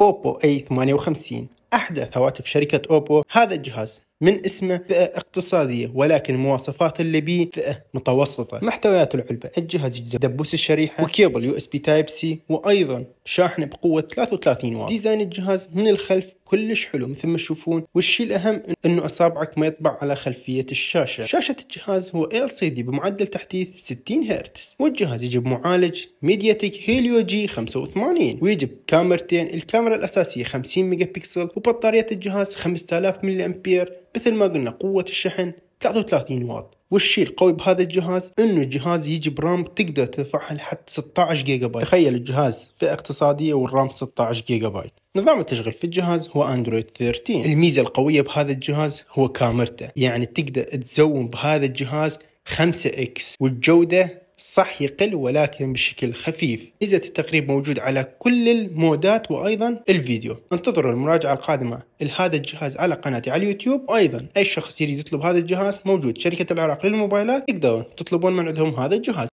اوبو اي A58 أحدث هواتف شركة أوبو هذا الجهاز من اسمه فئة اقتصادية ولكن مواصفات اللي بيه فئة متوسطة محتويات العلبة الجهاز يجذب دبوس الشريحة وكيبل يو اس بي تايب سي وأيضا شاحنه بقوه 33 واط ديزاين الجهاز من الخلف كلش حلو مثل ما تشوفون والشيء الاهم انه اصابعك ما يطبع على خلفيه الشاشه شاشه الجهاز هو LCD بمعدل تحديث 60 هرتز والجهاز يجيب معالج ميدياتيك هيليو جي 85 ويجيب كاميرتين الكاميرا الاساسيه 50 ميجا بكسل وبطاريه الجهاز 5000 ملي امبير مثل ما قلنا قوه الشحن 33 واط والشيء القوي بهذا الجهاز انه الجهاز يجي برام تقدر ترفعها لحد 16 جيجا بايت تخيل الجهاز فئه اقتصاديه والرام 16 جيجا بايت نظام التشغيل في الجهاز هو اندرويد 13 الميزه القويه بهذا الجهاز هو كاميرته يعني تقدر تزوم بهذا الجهاز 5 اكس والجوده صح يقل ولكن بشكل خفيف ميزة التقريب موجود على كل المودات وأيضا الفيديو انتظروا المراجعة القادمة لهذا الجهاز على قناتي على اليوتيوب وأيضا أي شخص يريد يطلب هذا الجهاز موجود شركة العراق للموبايلات يقدرون تطلبون من عندهم هذا الجهاز